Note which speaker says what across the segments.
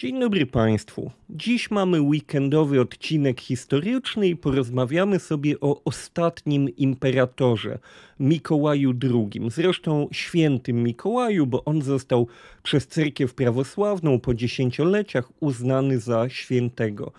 Speaker 1: Dzień dobry Państwu. Dziś mamy weekendowy odcinek historyczny i porozmawiamy sobie o ostatnim imperatorze, Mikołaju II. Zresztą świętym Mikołaju, bo on został przez cerkiew prawosławną po dziesięcioleciach uznany za świętego.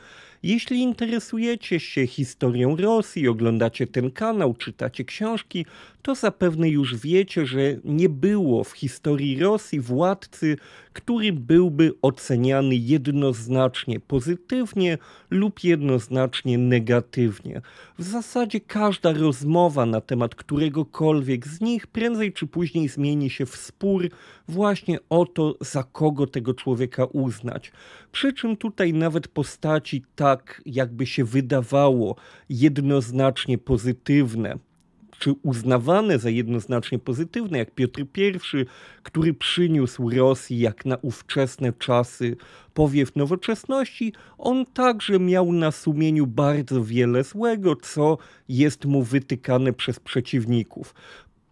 Speaker 1: Jeśli interesujecie się historią Rosji, oglądacie ten kanał, czytacie książki, to zapewne już wiecie, że nie było w historii Rosji władcy, który byłby oceniany jednoznacznie pozytywnie lub jednoznacznie negatywnie. W zasadzie każda rozmowa na temat którego którykolwiek z nich prędzej czy później zmieni się w spór właśnie o to, za kogo tego człowieka uznać. Przy czym tutaj nawet postaci tak, jakby się wydawało, jednoznacznie pozytywne czy uznawane za jednoznacznie pozytywne, jak Piotr I, który przyniósł Rosji jak na ówczesne czasy powiew nowoczesności, on także miał na sumieniu bardzo wiele złego, co jest mu wytykane przez przeciwników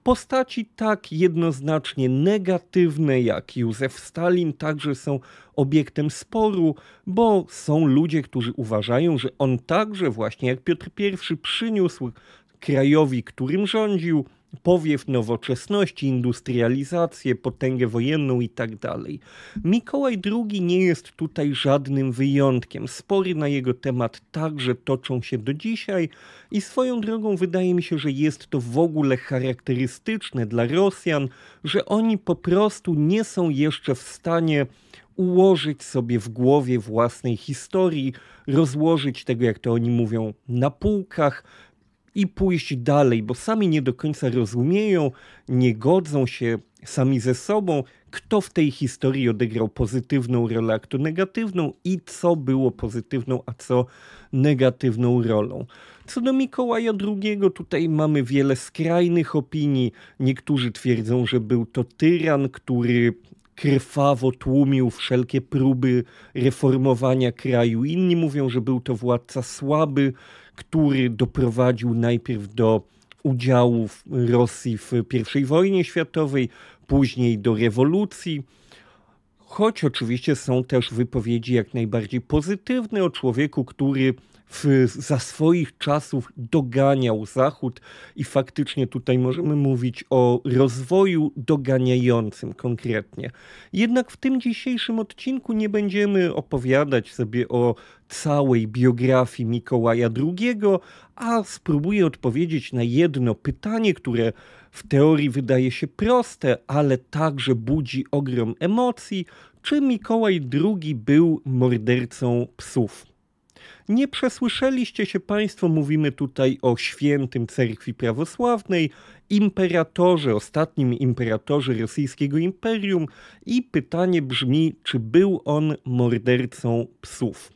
Speaker 1: postaci tak jednoznacznie negatywne jak Józef Stalin także są obiektem sporu, bo są ludzie, którzy uważają, że on także właśnie jak Piotr I przyniósł krajowi, którym rządził, powiew nowoczesności, industrializację, potęgę wojenną itd. Tak Mikołaj II nie jest tutaj żadnym wyjątkiem. Spory na jego temat także toczą się do dzisiaj i swoją drogą wydaje mi się, że jest to w ogóle charakterystyczne dla Rosjan, że oni po prostu nie są jeszcze w stanie ułożyć sobie w głowie własnej historii, rozłożyć tego, jak to oni mówią, na półkach, i pójść dalej, bo sami nie do końca rozumieją, nie godzą się sami ze sobą, kto w tej historii odegrał pozytywną rolę, a kto negatywną i co było pozytywną, a co negatywną rolą. Co do Mikołaja II, tutaj mamy wiele skrajnych opinii. Niektórzy twierdzą, że był to tyran, który krwawo tłumił wszelkie próby reformowania kraju. Inni mówią, że był to władca słaby, który doprowadził najpierw do udziału Rosji w I wojnie światowej, później do rewolucji. Choć oczywiście są też wypowiedzi jak najbardziej pozytywne o człowieku, który w, za swoich czasów doganiał Zachód i faktycznie tutaj możemy mówić o rozwoju doganiającym konkretnie. Jednak w tym dzisiejszym odcinku nie będziemy opowiadać sobie o całej biografii Mikołaja II, a spróbuję odpowiedzieć na jedno pytanie, które w teorii wydaje się proste, ale także budzi ogrom emocji, czy Mikołaj II był mordercą psów. Nie przesłyszeliście się Państwo, mówimy tutaj o świętym cerkwi prawosławnej, imperatorze, ostatnim imperatorze rosyjskiego imperium i pytanie brzmi, czy był on mordercą psów.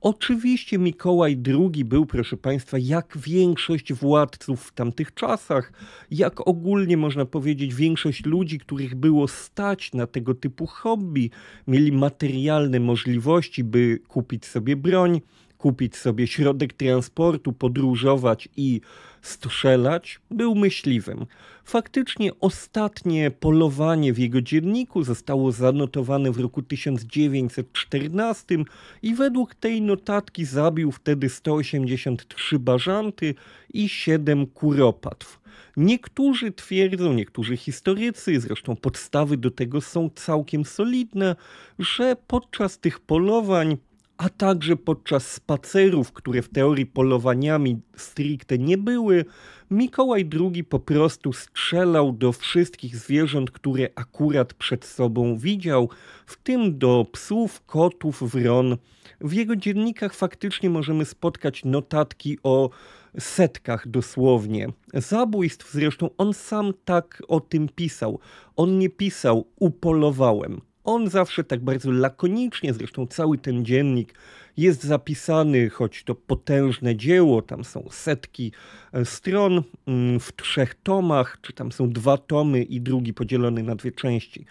Speaker 1: Oczywiście Mikołaj II był, proszę Państwa, jak większość władców w tamtych czasach, jak ogólnie można powiedzieć, większość ludzi, których było stać na tego typu hobby, mieli materialne możliwości, by kupić sobie broń kupić sobie środek transportu, podróżować i strzelać, był myśliwym. Faktycznie ostatnie polowanie w jego dzienniku zostało zanotowane w roku 1914 i według tej notatki zabił wtedy 183 bażanty i 7 kuropatw. Niektórzy twierdzą, niektórzy historycy, zresztą podstawy do tego są całkiem solidne, że podczas tych polowań a także podczas spacerów, które w teorii polowaniami stricte nie były, Mikołaj II po prostu strzelał do wszystkich zwierząt, które akurat przed sobą widział, w tym do psów, kotów, wron. W jego dziennikach faktycznie możemy spotkać notatki o setkach dosłownie. Zabójstw zresztą on sam tak o tym pisał. On nie pisał upolowałem, on zawsze tak bardzo lakonicznie, zresztą cały ten dziennik jest zapisany, choć to potężne dzieło, tam są setki e, stron mm, w trzech tomach, czy tam są dwa tomy i drugi podzielony na dwie części.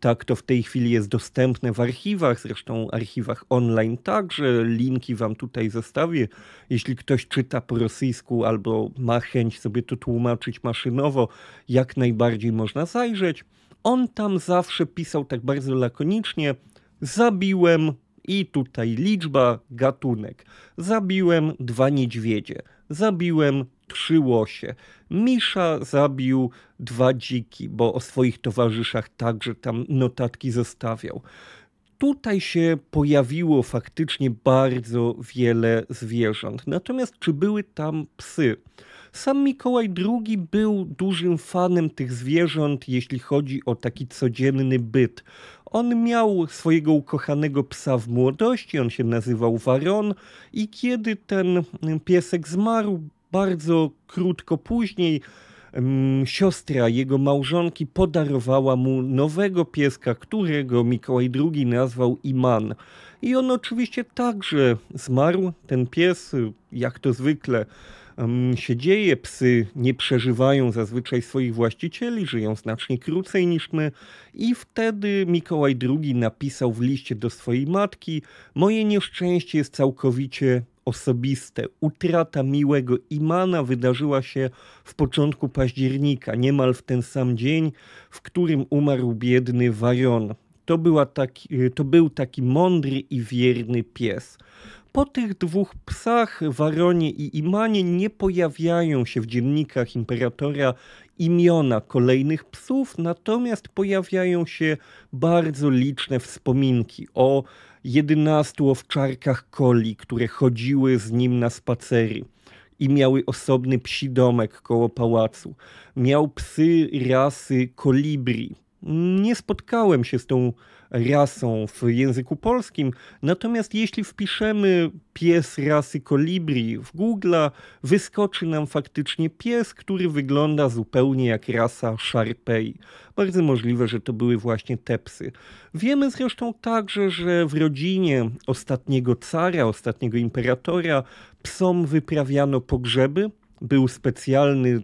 Speaker 1: Tak to w tej chwili jest dostępne w archiwach, zresztą archiwach online także. Linki wam tutaj zostawię. Jeśli ktoś czyta po rosyjsku albo ma chęć sobie to tłumaczyć maszynowo, jak najbardziej można zajrzeć. On tam zawsze pisał tak bardzo lakonicznie: zabiłem i tutaj liczba, gatunek. Zabiłem dwa niedźwiedzie, zabiłem trzy łosie. Misza zabił dwa dziki, bo o swoich towarzyszach także tam notatki zostawiał. Tutaj się pojawiło faktycznie bardzo wiele zwierząt. Natomiast czy były tam psy? Sam Mikołaj II był dużym fanem tych zwierząt, jeśli chodzi o taki codzienny byt. On miał swojego ukochanego psa w młodości, on się nazywał Waron i kiedy ten mm, piesek zmarł, bardzo krótko później mm, siostra jego małżonki podarowała mu nowego pieska, którego Mikołaj II nazwał Iman. I on oczywiście także zmarł, ten pies, jak to zwykle, się dzieje. Psy nie przeżywają zazwyczaj swoich właścicieli, żyją znacznie krócej niż my. I wtedy Mikołaj II napisał w liście do swojej matki: Moje nieszczęście jest całkowicie osobiste. Utrata miłego Imana wydarzyła się w początku października, niemal w ten sam dzień, w którym umarł biedny Wajon. To, była taki, to był taki mądry i wierny pies po tych dwóch psach, Waronie i Imanie, nie pojawiają się w dziennikach imperatora imiona kolejnych psów, natomiast pojawiają się bardzo liczne wspominki o 11 owczarkach Koli, które chodziły z nim na spacery i miały osobny psi domek koło pałacu. Miał psy rasy kolibri. Nie spotkałem się z tą rasą w języku polskim. Natomiast jeśli wpiszemy pies rasy kolibri w Google, wyskoczy nam faktycznie pies, który wygląda zupełnie jak rasa szarpej. Bardzo możliwe, że to były właśnie te psy. Wiemy zresztą także, że w rodzinie ostatniego cara, ostatniego imperatora, psom wyprawiano pogrzeby. Był specjalny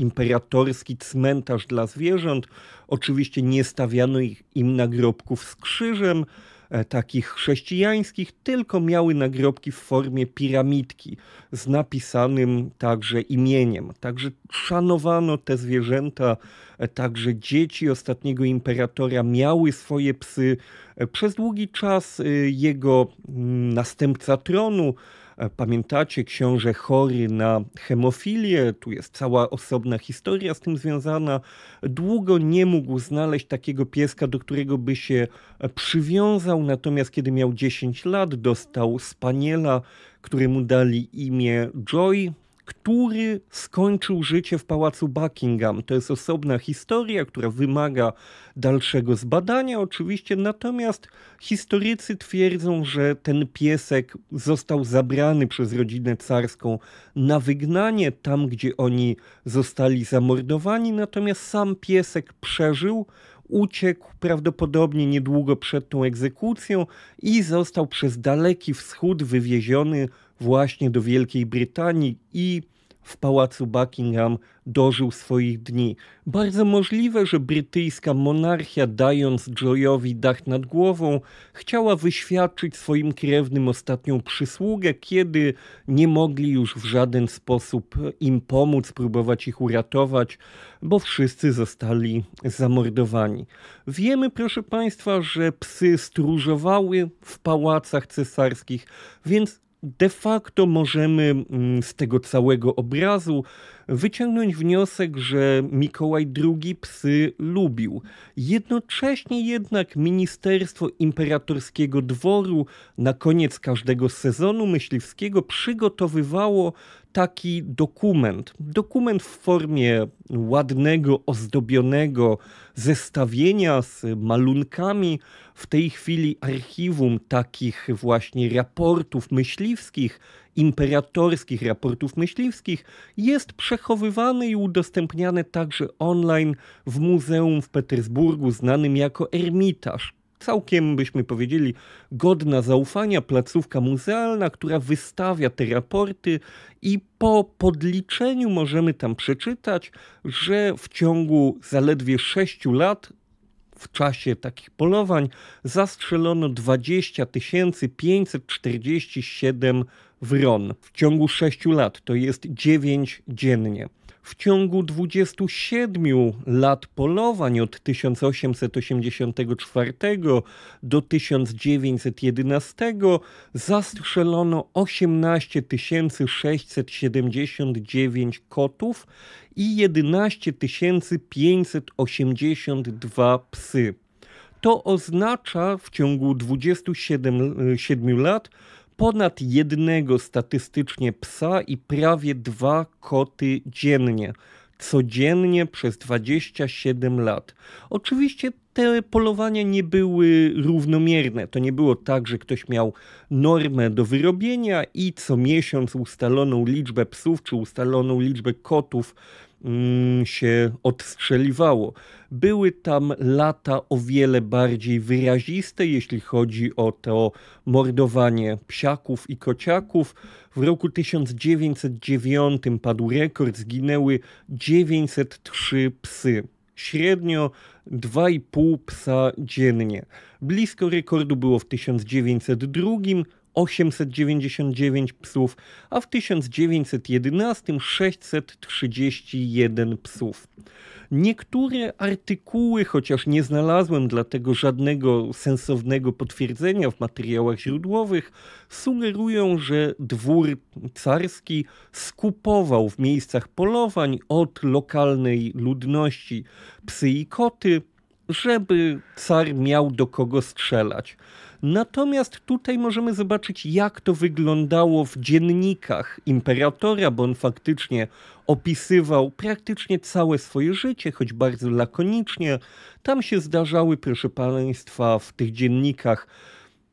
Speaker 1: imperatorski cmentarz dla zwierząt. Oczywiście nie stawiano ich, im nagrobków z krzyżem, e, takich chrześcijańskich, tylko miały nagrobki w formie piramidki z napisanym także imieniem. Także szanowano te zwierzęta, e, także dzieci ostatniego imperatora miały swoje psy. E, przez długi czas jego mm, następca tronu, E, pamiętacie książę chory na hemofilię, tu jest cała osobna historia z tym związana. Długo nie mógł znaleźć takiego pieska, do którego by się e, przywiązał, natomiast kiedy miał 10 lat, dostał spaniela, któremu dali imię Joy, który skończył życie w pałacu Buckingham. To jest osobna historia, która wymaga dalszego zbadania, oczywiście, natomiast historycy twierdzą, że ten piesek został zabrany przez rodzinę carską na wygnanie, tam gdzie oni zostali zamordowani, natomiast sam piesek przeżył, uciekł prawdopodobnie niedługo przed tą egzekucją i został przez Daleki Wschód wywieziony właśnie do Wielkiej Brytanii i w pałacu Buckingham dożył swoich dni. Bardzo możliwe, że brytyjska monarchia, dając Joyowi dach nad głową, chciała wyświadczyć swoim krewnym ostatnią przysługę, kiedy nie mogli już w żaden sposób im pomóc, próbować ich uratować, bo wszyscy zostali zamordowani. Wiemy, proszę Państwa, że psy stróżowały w pałacach cesarskich, więc de facto możemy mm, z tego całego obrazu wyciągnąć wniosek, że Mikołaj II psy lubił. Jednocześnie jednak Ministerstwo Imperatorskiego Dworu na koniec każdego sezonu myśliwskiego przygotowywało taki dokument. Dokument w formie ładnego, ozdobionego zestawienia z malunkami. W tej chwili archiwum takich właśnie raportów myśliwskich, imperatorskich raportów myśliwskich jest przechowywany i udostępniany także online w muzeum w Petersburgu, znanym jako Ermitaż całkiem byśmy powiedzieli godna zaufania placówka muzealna, która wystawia te raporty i po podliczeniu możemy tam przeczytać, że w ciągu zaledwie 6 lat w czasie takich polowań zastrzelono 20 547 wron w ciągu 6 lat, to jest 9 dziennie w ciągu 27 lat polowań od 1884 do 1911 zastrzelono 18 679 kotów i 11 582 psy. To oznacza w ciągu 27 lat ponad jednego statystycznie psa i prawie dwa koty dziennie. Codziennie przez 27 lat. Oczywiście te polowania nie były równomierne. To nie było tak, że ktoś miał normę do wyrobienia i co miesiąc ustaloną liczbę psów czy ustaloną liczbę kotów Mm, się odstrzeliwało. Były tam lata o wiele bardziej wyraziste, jeśli chodzi o to mordowanie psiaków i kociaków. W roku 1909 padł rekord, zginęły 903 psy średnio 2,5 psa dziennie. Blisko rekordu było w 1902, 899 psów, a w 1911 631 psów. Niektóre artykuły, chociaż nie znalazłem dlatego żadnego sensownego potwierdzenia w materiałach źródłowych, sugerują, że dwór carski skupował w miejscach polowań od lokalnej ludności psy i koty, żeby car miał do kogo strzelać. Natomiast tutaj możemy zobaczyć, jak to wyglądało w dziennikach imperatora, bo on faktycznie opisywał praktycznie całe swoje życie, choć bardzo lakonicznie. Tam się zdarzały, proszę Państwa, w tych dziennikach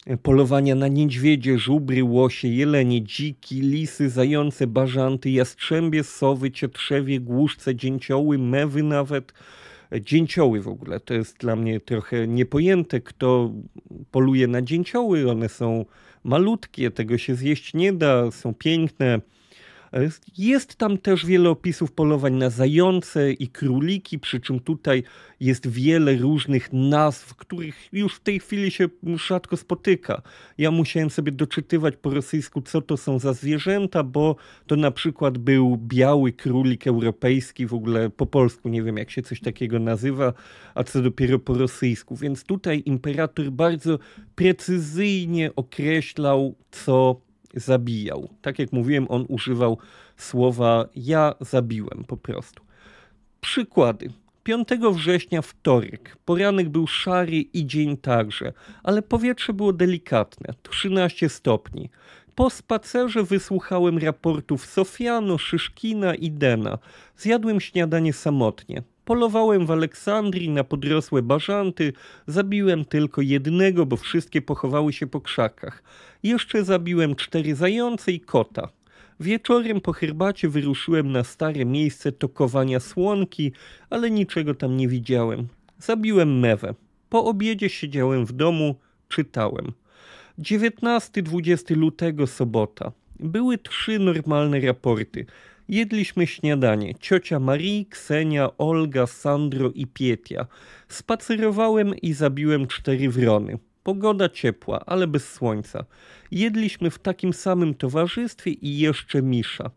Speaker 1: e, polowania na niedźwiedzie, żubry, łosie, jelenie, dziki, lisy, zające, bażanty, jastrzębie, sowy, cietrzewie, głuszce, dzięcioły, mewy nawet e, dzięcioły w ogóle. To jest dla mnie trochę niepojęte, kto poluje na dzięcioły, one są malutkie, tego się zjeść nie da, są piękne. Jest tam też wiele opisów polowań na zające i króliki, przy czym tutaj jest wiele różnych nazw, których już w tej chwili się rzadko spotyka. Ja musiałem sobie doczytywać po rosyjsku, co to są za zwierzęta, bo to na przykład był biały królik europejski, w ogóle po polsku nie wiem, jak się coś takiego nazywa, a co dopiero po rosyjsku. Więc tutaj imperator bardzo precyzyjnie określał, co zabijał. Tak jak mówiłem, on używał słowa ja zabiłem po prostu. Przykłady. 5 września wtorek. Poranek był szary i dzień także, ale powietrze było delikatne 13 stopni. Po spacerze wysłuchałem raportów Sofiano, Szyszkina i Dena. Zjadłem śniadanie samotnie. Polowałem w Aleksandrii na podrosłe bażanty, zabiłem tylko jednego, bo wszystkie pochowały się po krzakach. Jeszcze zabiłem cztery zające i kota. Wieczorem po herbacie wyruszyłem na stare miejsce tokowania słonki, ale niczego tam nie widziałem. Zabiłem mewę. Po obiedzie siedziałem w domu, czytałem. 19-20 lutego sobota. Były trzy normalne raporty. Jedliśmy śniadanie. Ciocia Marii, Ksenia, Olga, Sandro i Pietia. Spacerowałem i zabiłem cztery wrony. Pogoda ciepła, ale bez słońca. Jedliśmy w takim samym towarzystwie i jeszcze misza.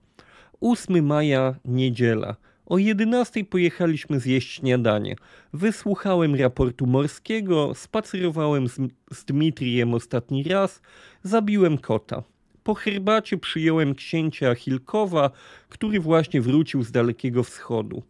Speaker 1: 8 maja, niedziela. O 11 pojechaliśmy zjeść śniadanie. Wysłuchałem raportu morskiego, spacerowałem z, z Dmitrijem ostatni raz, zabiłem kota. Po herbacie przyjąłem księcia Achilkowa, który właśnie wrócił z Dalekiego Wschodu.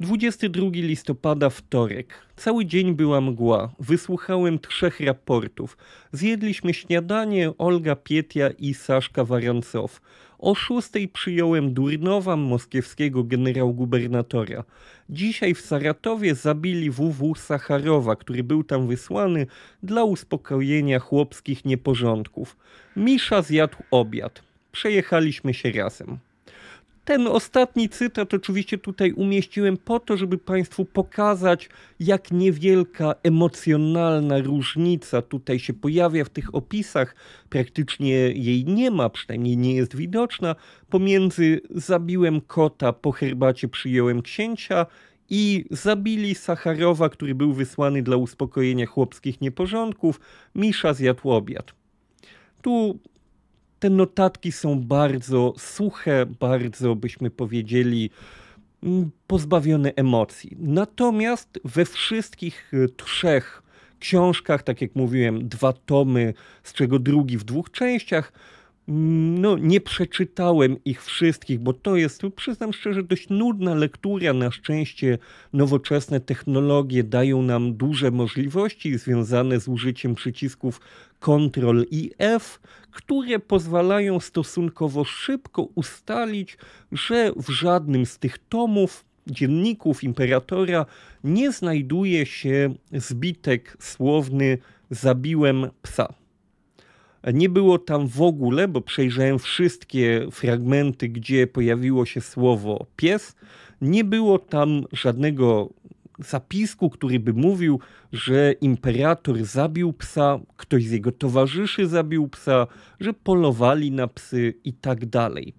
Speaker 1: 22 listopada wtorek. Cały dzień była mgła. Wysłuchałem trzech raportów. Zjedliśmy śniadanie Olga Pietia i Saszka Warancow. O szóstej przyjąłem Durnowa, moskiewskiego generał-gubernatora. Dzisiaj w Saratowie zabili WW Sacharowa, który był tam wysłany dla uspokojenia chłopskich nieporządków. Misza zjadł obiad. Przejechaliśmy się razem. Ten ostatni cytat oczywiście tutaj umieściłem po to, żeby Państwu pokazać, jak niewielka emocjonalna różnica tutaj się pojawia w tych opisach. Praktycznie jej nie ma, przynajmniej nie jest widoczna. Pomiędzy zabiłem kota, po herbacie przyjąłem księcia i zabili Sacharowa, który był wysłany dla uspokojenia chłopskich nieporządków. Misza zjadł obiad. Tu te notatki są bardzo suche, bardzo byśmy powiedzieli mm, pozbawione emocji. Natomiast we wszystkich y, trzech książkach, tak jak mówiłem, dwa tomy, z czego drugi w dwóch częściach, Mm, no, nie przeczytałem ich wszystkich, bo to jest, przyznam szczerze, dość nudna lektura. Na szczęście nowoczesne technologie dają nam duże możliwości związane z użyciem przycisków Ctrl i F, które pozwalają stosunkowo szybko ustalić, że w żadnym z tych tomów dzienników imperatora nie znajduje się zbitek słowny zabiłem psa. Nie było tam w ogóle, bo przejrzałem wszystkie fragmenty, gdzie pojawiło się słowo pies. Nie było tam żadnego zapisku, który by mówił, że imperator zabił psa, ktoś z jego towarzyszy zabił psa, że polowali na psy i tak dalej.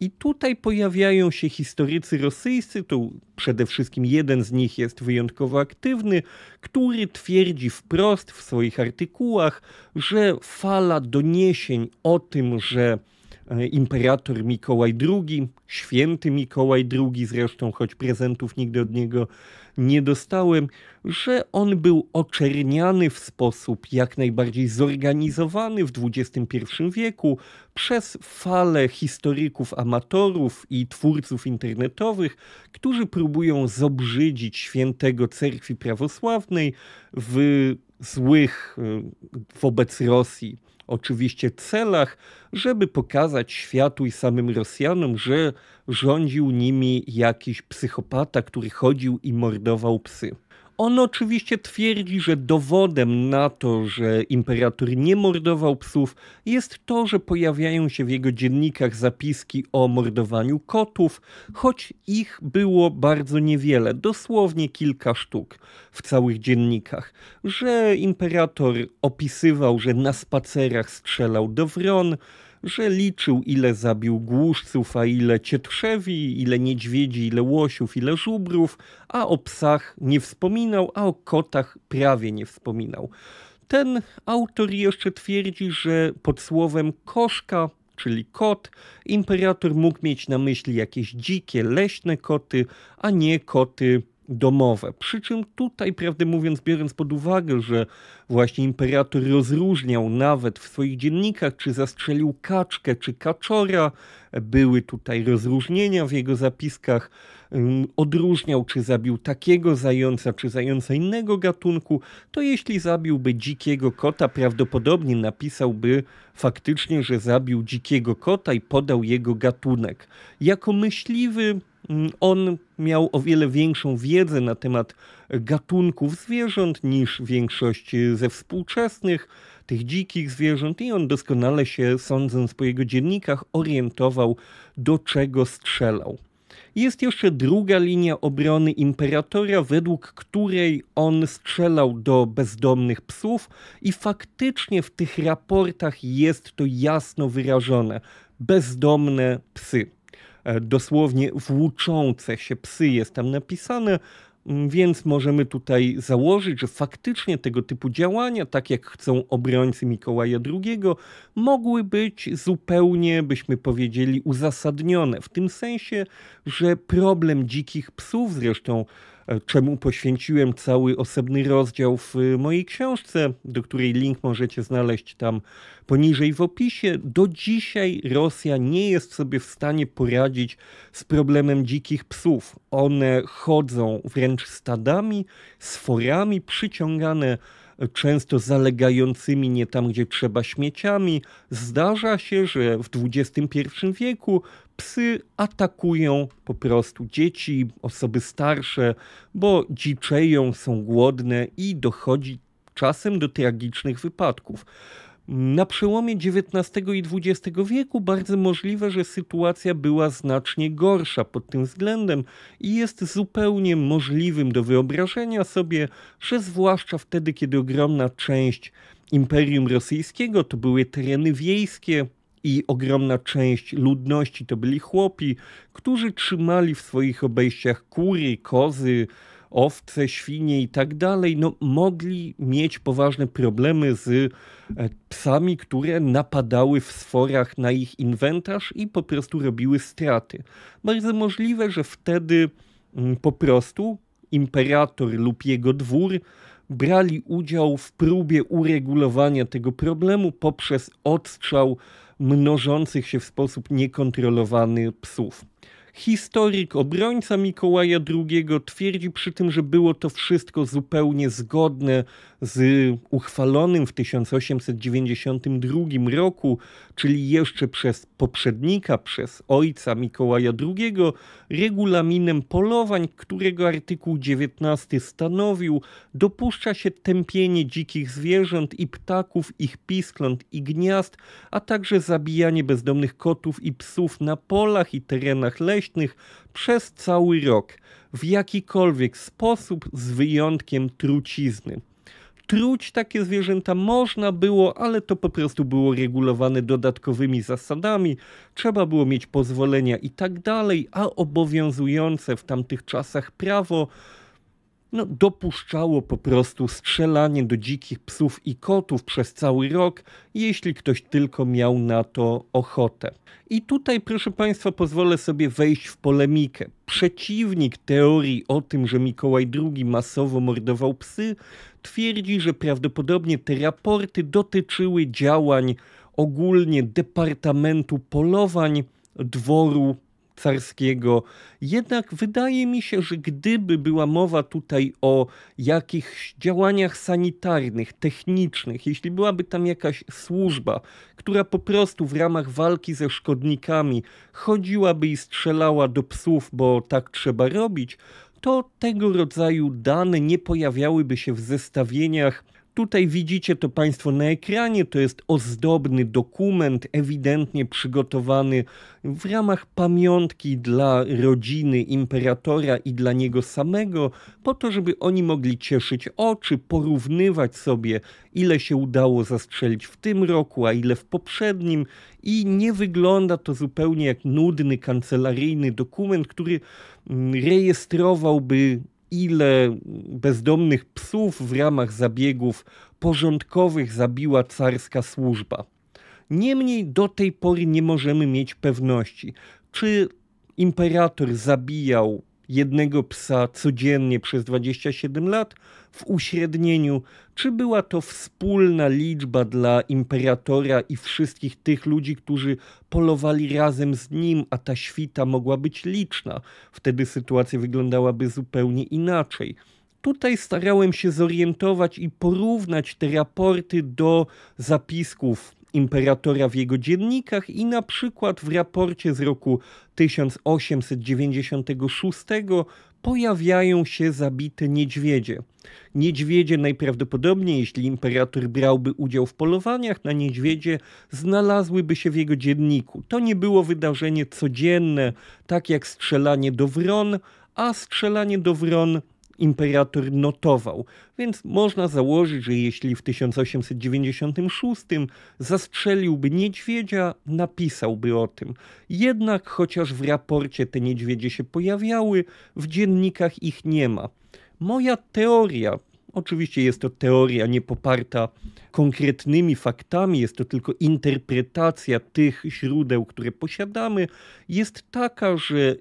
Speaker 1: I tutaj pojawiają się historycy rosyjscy, tu przede wszystkim jeden z nich jest wyjątkowo aktywny, który twierdzi wprost w swoich artykułach, że fala doniesień o tym, że e, imperator Mikołaj II, święty Mikołaj II zresztą, choć prezentów nigdy od niego nie nie dostałem, że on był oczerniany w sposób jak najbardziej zorganizowany w XXI wieku przez falę historyków amatorów i twórców internetowych, którzy próbują zobrzydzić świętego cerkwi prawosławnej w złych y, wobec Rosji oczywiście celach, żeby pokazać światu i samym Rosjanom, że rządził nimi jakiś psychopata, który chodził i mordował psy. On oczywiście twierdzi, że dowodem na to, że imperator nie mordował psów, jest to, że pojawiają się w jego dziennikach zapiski o mordowaniu kotów, choć ich było bardzo niewiele, dosłownie kilka sztuk w całych dziennikach, że imperator opisywał, że na spacerach strzelał do wron, że liczył ile zabił głuszców, a ile cietrzewi, ile niedźwiedzi, ile łosiów, ile żubrów, a o psach nie wspominał, a o kotach prawie nie wspominał. Ten autor jeszcze twierdzi, że pod słowem koszka czyli kot, imperator mógł mieć na myśli jakieś dzikie, leśne koty, a nie koty domowe. Przy czym tutaj, prawdę mówiąc, biorąc pod uwagę, że właśnie imperator rozróżniał nawet w swoich dziennikach, czy zastrzelił kaczkę, czy kaczora, były tutaj rozróżnienia w jego zapiskach, odróżniał, czy zabił takiego zająca, czy zająca innego gatunku, to jeśli zabiłby dzikiego kota, prawdopodobnie napisałby faktycznie, że zabił dzikiego kota i podał jego gatunek. Jako myśliwy Mm, on miał o wiele większą wiedzę na temat gatunków zwierząt niż większość ze współczesnych, tych dzikich zwierząt, i on doskonale się, sądząc po jego dziennikach, orientował, do czego strzelał. Jest jeszcze druga linia obrony imperatora, według której on strzelał do bezdomnych psów, i faktycznie w tych raportach jest to jasno wyrażone: bezdomne psy. E, dosłownie włóczące się psy jest tam napisane, mm, więc możemy tutaj założyć, że faktycznie tego typu działania, tak jak chcą obrońcy Mikołaja II, mogły być zupełnie, byśmy powiedzieli, uzasadnione. W tym sensie, że problem dzikich psów, zresztą E, czemu poświęciłem cały osobny rozdział w e, mojej książce, do której link możecie znaleźć tam poniżej w opisie. Do dzisiaj Rosja nie jest sobie w stanie poradzić z problemem dzikich psów. One chodzą wręcz stadami, sforami, przyciągane e, często zalegającymi nie tam, gdzie trzeba śmieciami. Zdarza się, że w XXI wieku psy atakują po prostu dzieci, osoby starsze, bo dziczeją, są głodne i dochodzi czasem do tragicznych wypadków. Na przełomie XIX i XX wieku bardzo możliwe, że sytuacja była znacznie gorsza pod tym względem i jest zupełnie możliwym do wyobrażenia sobie, że zwłaszcza wtedy, kiedy ogromna część Imperium Rosyjskiego to były tereny wiejskie, i ogromna część ludności to byli chłopi, którzy trzymali w swoich obejściach kury, kozy, owce, świnie i tak dalej, no, mogli mieć poważne problemy z e, psami, które napadały w sforach na ich inwentarz i po prostu robiły straty. Bardzo możliwe, że wtedy mm, po prostu imperator lub jego dwór brali udział w próbie uregulowania tego problemu poprzez odstrzał mnożących się w sposób niekontrolowany psów. Historyk, obrońca Mikołaja II twierdzi przy tym, że było to wszystko zupełnie zgodne z uchwalonym w 1892 roku, czyli jeszcze przez poprzednika, przez ojca Mikołaja II, regulaminem polowań, którego artykuł 19 stanowił, dopuszcza się tępienie dzikich zwierząt i ptaków, ich piskląt i gniazd, a także zabijanie bezdomnych kotów i psów na polach i terenach leśnych, przez cały rok w jakikolwiek sposób z wyjątkiem trucizny. Truć takie zwierzęta można było, ale to po prostu było regulowane dodatkowymi zasadami, trzeba było mieć pozwolenia i tak dalej, a obowiązujące w tamtych czasach prawo no, dopuszczało po prostu strzelanie do dzikich psów i kotów przez cały rok, jeśli ktoś tylko miał na to ochotę. I tutaj, proszę Państwa, pozwolę sobie wejść w polemikę. Przeciwnik teorii o tym, że Mikołaj II masowo mordował psy, twierdzi, że prawdopodobnie te raporty dotyczyły działań ogólnie Departamentu Polowań, Dworu carskiego. Jednak wydaje mi się, że gdyby była mowa tutaj o jakichś działaniach sanitarnych, technicznych, jeśli byłaby tam jakaś służba, która po prostu w ramach walki ze szkodnikami chodziłaby i strzelała do psów, bo tak trzeba robić, to tego rodzaju dane nie pojawiałyby się w zestawieniach Tutaj widzicie to Państwo na ekranie. To jest ozdobny dokument, ewidentnie przygotowany w ramach pamiątki dla rodziny imperatora i dla niego samego, po to, żeby oni mogli cieszyć oczy, porównywać sobie, ile się udało zastrzelić w tym roku, a ile w poprzednim. I nie wygląda to zupełnie jak nudny kancelaryjny dokument, który mm, rejestrowałby ile bezdomnych psów w ramach zabiegów porządkowych zabiła carska służba. Niemniej do tej pory nie możemy mieć pewności, czy imperator zabijał jednego psa codziennie przez 27 lat, w uśrednieniu, czy była to wspólna liczba dla imperatora i wszystkich tych ludzi, którzy polowali razem z nim, a ta świta mogła być liczna. Wtedy sytuacja wyglądałaby zupełnie inaczej tutaj starałem się zorientować i porównać te raporty do zapisków imperatora w jego dziennikach i na przykład w raporcie z roku 1896 pojawiają się zabite niedźwiedzie. Niedźwiedzie najprawdopodobniej, jeśli imperator brałby udział w polowaniach na niedźwiedzie, znalazłyby się w jego dzienniku. To nie było wydarzenie codzienne, tak jak strzelanie do wron, a strzelanie do wron imperator notował, więc można założyć, że jeśli w 1896 zastrzeliłby niedźwiedzia, napisałby o tym. Jednak chociaż w raporcie te niedźwiedzie się pojawiały, w dziennikach ich nie ma. Moja teoria, oczywiście jest to teoria niepoparta konkretnymi faktami, jest to tylko interpretacja tych źródeł, które posiadamy, jest taka, że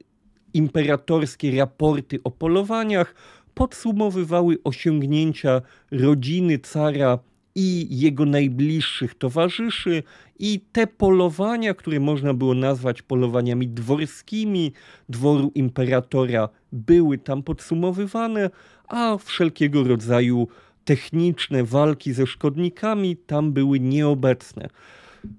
Speaker 1: imperatorskie raporty o polowaniach podsumowywały osiągnięcia rodziny cara i jego najbliższych towarzyszy, i te polowania, które można było nazwać polowaniami dworskimi dworu imperatora, były tam podsumowywane, a wszelkiego rodzaju techniczne walki ze szkodnikami tam były nieobecne.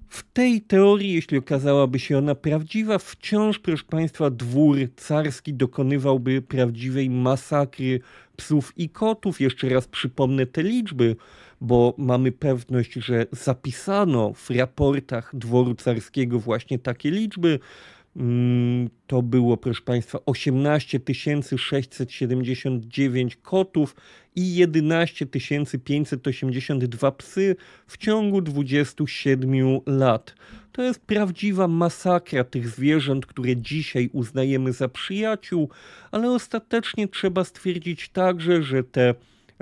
Speaker 1: W tej teorii, jeśli okazałaby się ona prawdziwa, wciąż, proszę Państwa, dwór carski dokonywałby prawdziwej masakry psów i kotów. Jeszcze raz przypomnę te liczby bo mamy pewność, że zapisano w raportach dworu carskiego właśnie takie liczby. Mm, to było, proszę Państwa, 18 679 kotów i 11 582 psy w ciągu 27 lat. To jest prawdziwa masakra tych zwierząt, które dzisiaj uznajemy za przyjaciół, ale ostatecznie trzeba stwierdzić także, że te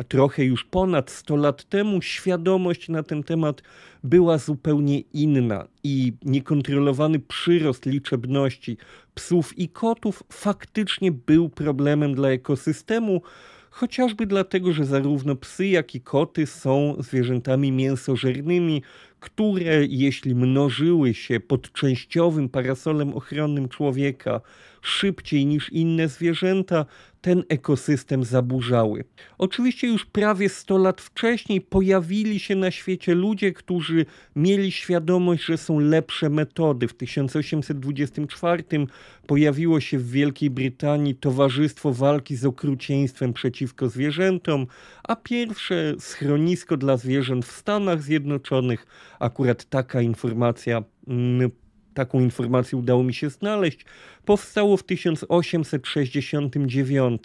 Speaker 1: trochę już ponad 100 lat temu świadomość na ten temat była zupełnie inna i niekontrolowany przyrost liczebności psów i kotów faktycznie był problemem dla ekosystemu, chociażby dlatego, że zarówno psy, jak i koty są zwierzętami mięsożernymi, które jeśli mnożyły się pod częściowym parasolem ochronnym człowieka, szybciej niż inne zwierzęta ten ekosystem zaburzały. Oczywiście już prawie 100 lat wcześniej pojawili się na świecie ludzie, którzy mieli świadomość, że są lepsze metody. W 1824 pojawiło się w Wielkiej Brytanii Towarzystwo Walki z Okrucieństwem przeciwko zwierzętom, a pierwsze schronisko dla zwierząt w Stanach Zjednoczonych, akurat taka informacja mm, taką informację udało mi się znaleźć, powstało w 1869.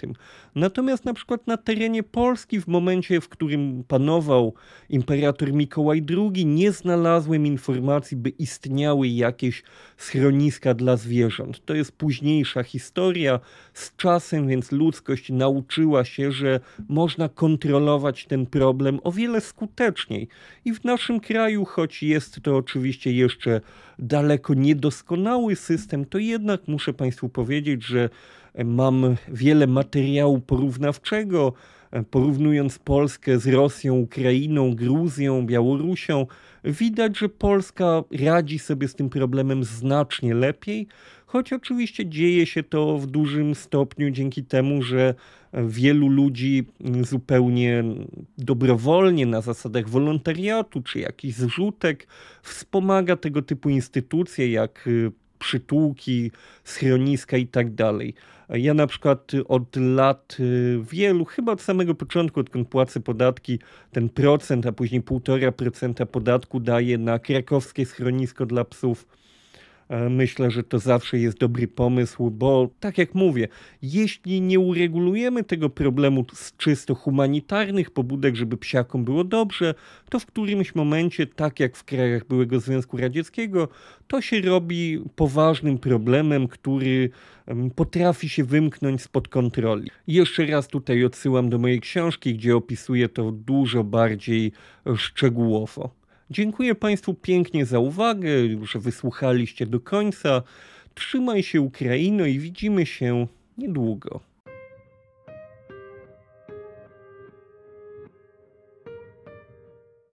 Speaker 1: Natomiast na przykład na terenie Polski w momencie, w którym panował imperator Mikołaj II, nie znalazłem informacji, by istniały jakieś schroniska dla zwierząt. To jest późniejsza historia z czasem, więc ludzkość nauczyła się, że można kontrolować ten problem o wiele skuteczniej. I w naszym kraju, choć jest to oczywiście jeszcze daleko niedoskonały system, to jednak muszę Państwu powiedzieć, że mam wiele materiału porównawczego, porównując Polskę z Rosją, Ukrainą, Gruzją, Białorusią, widać, że Polska radzi sobie z tym problemem znacznie lepiej, choć oczywiście dzieje się to w dużym stopniu dzięki temu, że wielu ludzi zupełnie dobrowolnie na zasadach wolontariatu czy jakiś zrzutek wspomaga tego typu instytucje jak y, przytułki, schroniska i tak dalej. Ja na przykład od lat y, wielu, chyba od samego początku, odkąd płacę podatki, ten procent, a później półtora procenta podatku daję na krakowskie schronisko dla psów E, myślę, że to zawsze jest dobry pomysł, bo tak jak mówię, jeśli nie uregulujemy tego problemu z czysto humanitarnych pobudek, żeby psiakom było dobrze, to w którymś momencie, tak jak w krajach byłego Związku Radzieckiego, to się robi poważnym problemem, który potrafi się wymknąć spod kontroli. Jeszcze raz tutaj odsyłam do mojej książki, gdzie opisuję to dużo bardziej szczegółowo. Dziękuję Państwu pięknie za uwagę, że wysłuchaliście do końca. Trzymaj się Ukraino i widzimy się niedługo.